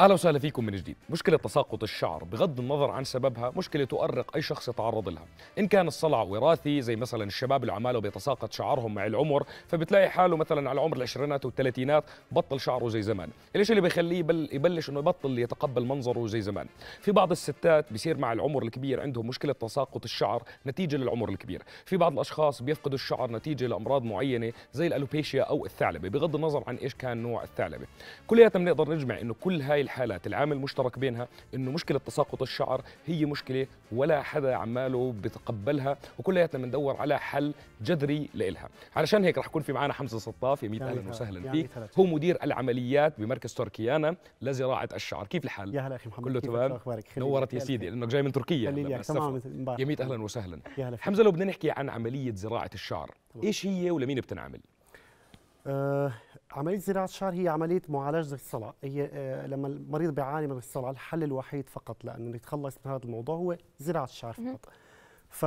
اهلا وسهلا فيكم من جديد مشكله تساقط الشعر بغض النظر عن سببها مشكله تؤرق اي شخص يتعرض لها ان كان الصلع وراثي زي مثلا الشباب العماله بيتساقط شعرهم مع العمر فبتلاقي حاله مثلا على عمر العشرينات والثلاثينات بطل شعره زي زمان الشيء اللي بيخليه بل يبلش انه يبطل يتقبل منظره زي زمان في بعض الستات بيصير مع العمر الكبير عندهم مشكله تساقط الشعر نتيجه للعمر الكبير في بعض الاشخاص بيفقدوا الشعر نتيجه لامراض معينه زي الالوبيشيا او الثعلبه بغض النظر عن ايش كان نوع الثعلبه كلياتنا بنقدر نجمع انه كل هاي الحالات العامل المشترك بينها انه مشكله تساقط الشعر هي مشكله ولا حدا عماله بتقبلها وكلياتنا بندور على حل جذري لإلها علشان هيك رح يكون في معنا حمزه سطاف يا اهلا وسهلا فيك هو مدير العمليات بمركز تركيانا لزراعه الشعر كيف الحال يا هلا اخي محمد كله تمام نورت يا سيدي لانك جاي من تركيا يا ميت اهلا وسهلا حمزه لو بدنا نحكي عن عمليه زراعه الشعر ايش هي ولمين بتنعمل آه، عمليه زراعه الشعر هي عمليه معالجه الصلع هي آه، لما المريض بيعاني من الصلع الحل الوحيد فقط لانه يتخلص من هذا الموضوع هو زراعه الشعر فقط ف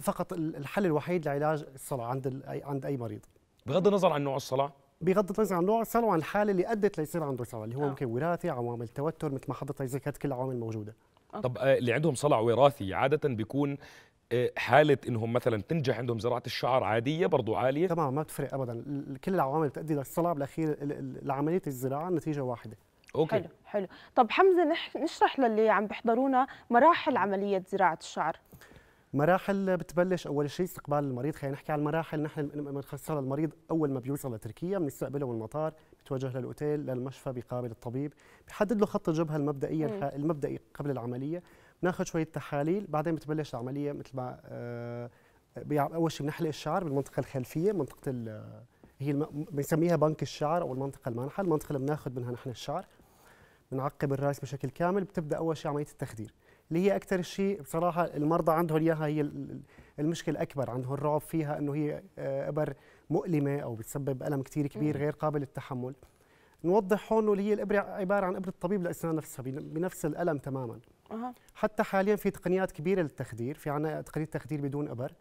فقط الحل الوحيد لعلاج الصلع عند عند اي مريض بغض النظر عن نوع الصلع بغض النظر عن نوع الصلع وعن الحاله اللي ادت ليصير عنده صلع اللي هو آه. ممكن وراثي عوامل توتر مثل ما حضرتك ذكرت كل العوامل موجوده آه. طب اللي عندهم صلع وراثي عاده بيكون آه، حاله انهم مثلا تنجح عندهم زراعه الشعر عاديه برضو عاليه طبعا ما بتفرق ابدا كل العوامل بتؤدي للصلع بالاخير لعمليه الزراعه النتيجه واحده اوكي حلو حلو طب حمزه نشرح للي عم بيحضرونا مراحل عمليه زراعه الشعر مراحل بتبلش اول شيء استقبال المريض خلينا نحكي على المراحل نحن بنخصصها للمريض اول ما بيوصل لتركيا بنستقبله بالمطار بتوجه للاوتيل للمشفى بيقابل الطبيب بحدد له خط الجبهه المبدئيا المبدئي قبل العمليه بناخذ شويه تحاليل بعدين بتبلش العمليه مثل ما آه، اول شيء بنحلق الشعر بالمنطقه الخلفيه منطقه هي بنسميها بنك الشعر او المنطقه المانحه المنطقه اللي بناخذ منها نحن الشعر بنعقب الراس بشكل كامل بتبدا اول شيء عمليه التخدير اللي هي اكثر شيء بصراحه المرضى عندهم اياها هي المشكله الاكبر عندهم الرعب فيها انه هي آه، ابر مؤلمه او بتسبب الم كثير كبير غير قابل للتحمل نوضح هون اللي هي الابره عباره عن ابره طبيب الاسنان نفسها بنفس الالم تماما أه. حتى حاليا في تقنيات كبيره للتخدير في عنا تقنيه تخدير بدون ابر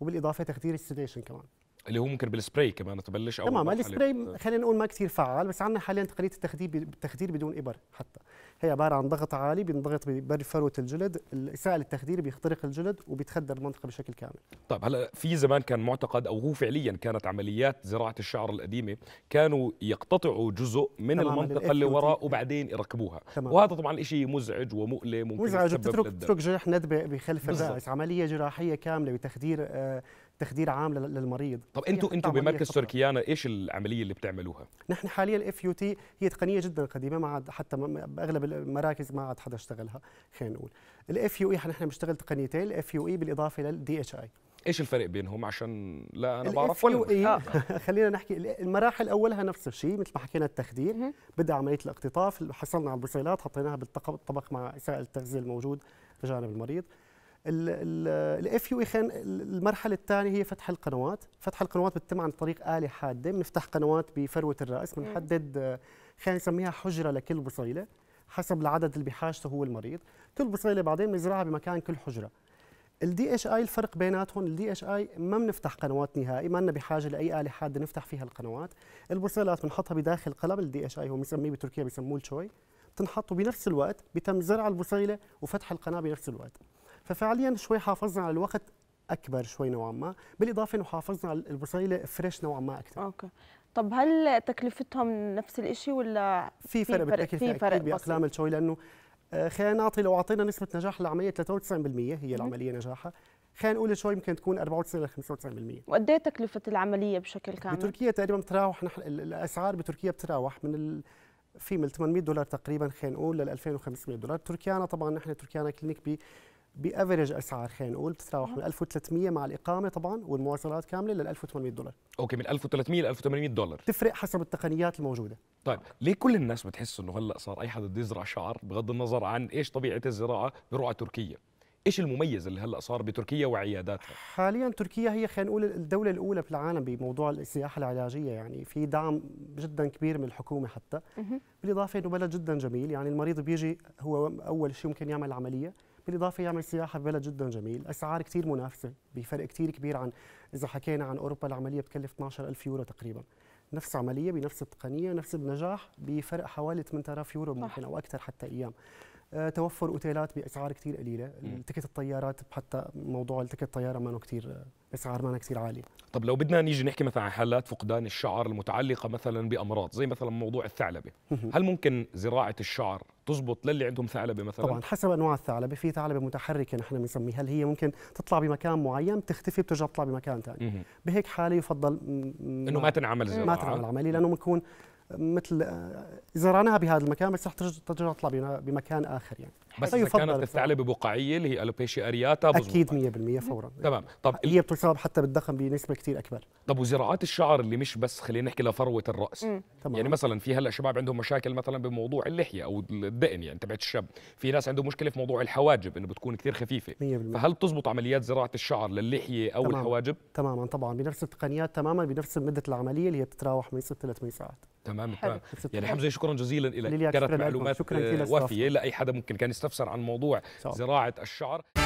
وبالاضافه تخدير السيديشن كمان اللي هو ممكن بالسبراي كمان تبلش او تمام السبراي خلينا نقول ما كثير فعال بس عندنا حاليا تقنيه التخدير التخدير بدون ابر حتى هي عباره عن ضغط عالي بينضغط بفروه الجلد سائل التخدير بيخترق الجلد وبيتخدر المنطقه بشكل كامل طيب هلا في زمان كان معتقد او هو فعليا كانت عمليات زراعه الشعر القديمه كانوا يقتطعوا جزء من المنطقه اللي وراء وبعدين يركبوها تمام. وهذا طبعا شيء مزعج ومؤلم مزعج تترك جرح ندبه بخلف الراس عمليه جراحيه كامله بتخدير آه تخدير عام للمريض طب انتوا انتوا بمركز تركيانا ايش العمليه اللي بتعملوها نحن حاليا الاف يو تي هي تقنيه جدا قديمه ما عاد حتى باغلب المراكز ما عاد حدا اشتغلها خلينا نقول الاف يو اي e نحن بنشتغل تقنيتين الاف يو اي e بالاضافه للدي اتش اي ايش الفرق بينهم عشان لا انا بعرف e ولا آه. خلينا نحكي المراحل اولها نفس الشيء مثل ما حكينا التخدير بدا عمليه الاقتطاف حصلنا على البصيلات حطيناها بالطبق مع سائل التغذيه الموجود بجانب المريض الاف يو e خان المرحله الثانيه هي فتح القنوات فتح القنوات بتتم عن طريق اله حاده بنفتح قنوات بفروه الراس بنحدد خلينا نسميها حجره لكل بصيله حسب العدد اللي بحاجته هو المريض كل بصيله بعدين بنزرعها بمكان كل حجره الدي اتش اي الفرق بيناتهم الدي اتش اي ما بنفتح قنوات نهائي ما لنا بحاجه لاي اله حاده نفتح فيها القنوات البصيلات بنحطها بداخل قلم الدي اتش اي هو بنسميه بتركيا بسموه الشوي بتنحط بنفس الوقت بتم زرع البصيله وفتح القناه بنفس الوقت ففعليا شوي حافظنا على الوقت اكبر شوي نوعا ما بالاضافه انه حافظنا على البصيله فريش نوعا ما اكثر اوكي طب هل تكلفتهم نفس الشيء ولا في فرق بالتكلفه في فرق باقلام الشوي لانه آه، خلينا نعطي لو اعطينا نسبه نجاح العمليه 93% هي العمليه نجاحها خلينا نقول شوي يمكن تكون 94 ل 95% وقد ايه تكلفه العمليه بشكل كامل بتركيا تقريبا بتراوح نحن الاسعار بتركيا بتراوح من ال... في من 800 دولار تقريبا خلينا نقول لل 2500 دولار تركيانا طبعا نحن تركيانا كلينيك ب بافريج اسعار خلينا نقول بتتراوح من 1300 مع الاقامه طبعا والمواصلات كامله لل 1800 دولار اوكي من 1300 ل 1800 دولار تفرق حسب التقنيات الموجوده طيب ليه كل الناس بتحس انه هلا صار اي حدا بده يزرع شعر بغض النظر عن ايش طبيعه الزراعه بيروح على تركيا ايش المميز اللي هلا صار بتركيا وعياداتها؟ حاليا تركيا هي خلينا نقول الدوله الاولى في العالم بموضوع السياحه العلاجيه يعني في دعم جدا كبير من الحكومه حتى بالاضافه انه بلد جدا جميل يعني المريض بيجي هو اول شيء ممكن يعمل عمليه بالاضافه يعمل يعني سياحه ببلد جدا جميل اسعار كثير منافسه بفرق كثير كبير عن اذا حكينا عن اوروبا العمليه بتكلف 12000 يورو تقريبا نفس عمليه بنفس التقنيه نفس النجاح بفرق حوالي 8000 يورو ممكن او اكثر حتى ايام آه، توفر اوتيلات باسعار كثير قليله تكت الطيارات حتى موضوع تكت الطياره ما كثير آه، اسعار ما كثير عالي طب لو بدنا نيجي نحكي مثلا عن حالات فقدان الشعر المتعلقه مثلا بامراض زي مثلا موضوع الثعلبه هل ممكن زراعه الشعر تزبط للي عندهم ثعلبه مثلا طبعا حسب انواع الثعلبه في ثعلبه متحركه نحن بنسميها هل هي ممكن تطلع بمكان معين تختفي بترجع تطلع بمكان ثاني بهيك حاله يفضل انه ما تنعمل زراعه ما تنعمل عمليه لانه بنكون مثل آه، اذا زرعناها بهذا المكان بس رح ترجع تطلع بمكان اخر يعني بس اذا كانت الثعلبه بقعيه اللي هي الوبيشيا ارياتا اكيد 100% فورا تمام طب هي بتصاب حتى بالدخن بنسبه كثير اكبر طب وزراعات الشعر اللي مش بس خلينا نحكي لفروه الراس تمام. يعني مثلا في هلا شباب عندهم مشاكل مثلا بموضوع اللحيه او الدقن يعني تبعت الشاب في ناس عندهم مشكله في موضوع الحواجب انه بتكون كثير خفيفه 100%. فهل تزبط عمليات زراعه الشعر للحيه او تمام. الحواجب تماما طبعا بنفس التقنيات تماما بنفس مده العمليه اللي هي بتتراوح من 6 ل 8 ساعات تمام تمام يعني حمزه شكرا جزيلا لك كانت معلومات آه، وافيه لاي حدا ممكن كان يستفسر عن موضوع صح. زراعه الشعر